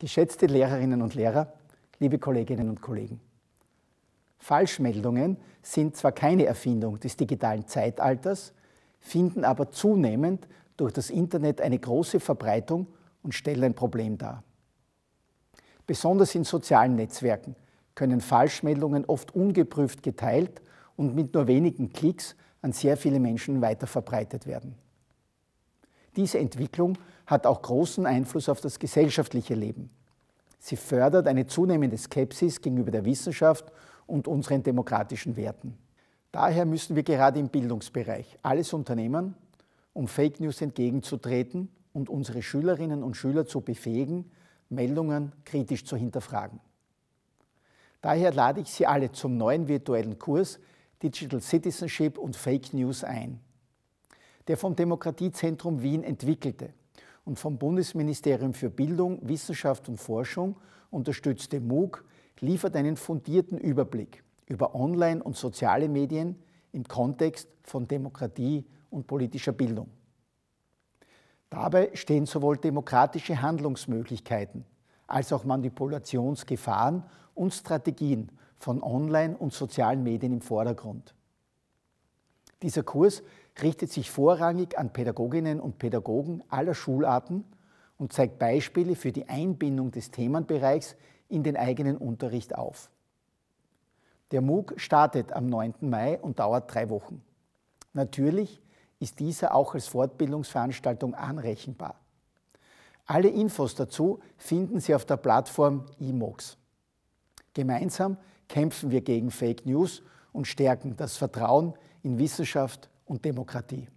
Geschätzte Lehrerinnen und Lehrer, liebe Kolleginnen und Kollegen. Falschmeldungen sind zwar keine Erfindung des digitalen Zeitalters, finden aber zunehmend durch das Internet eine große Verbreitung und stellen ein Problem dar. Besonders in sozialen Netzwerken können Falschmeldungen oft ungeprüft geteilt und mit nur wenigen Klicks an sehr viele Menschen weiterverbreitet werden. Diese Entwicklung hat auch großen Einfluss auf das gesellschaftliche Leben. Sie fördert eine zunehmende Skepsis gegenüber der Wissenschaft und unseren demokratischen Werten. Daher müssen wir gerade im Bildungsbereich alles unternehmen, um Fake News entgegenzutreten und unsere Schülerinnen und Schüler zu befähigen, Meldungen kritisch zu hinterfragen. Daher lade ich Sie alle zum neuen virtuellen Kurs Digital Citizenship und Fake News ein der vom Demokratiezentrum Wien entwickelte und vom Bundesministerium für Bildung, Wissenschaft und Forschung unterstützte MOOC liefert einen fundierten Überblick über Online- und soziale Medien im Kontext von Demokratie und politischer Bildung. Dabei stehen sowohl demokratische Handlungsmöglichkeiten als auch Manipulationsgefahren und Strategien von Online- und sozialen Medien im Vordergrund. Dieser Kurs richtet sich vorrangig an Pädagoginnen und Pädagogen aller Schularten und zeigt Beispiele für die Einbindung des Themenbereichs in den eigenen Unterricht auf. Der MOOC startet am 9. Mai und dauert drei Wochen. Natürlich ist dieser auch als Fortbildungsveranstaltung anrechenbar. Alle Infos dazu finden Sie auf der Plattform eMOX. Gemeinsam kämpfen wir gegen Fake News und stärken das Vertrauen in Wissenschaft und Demokratie.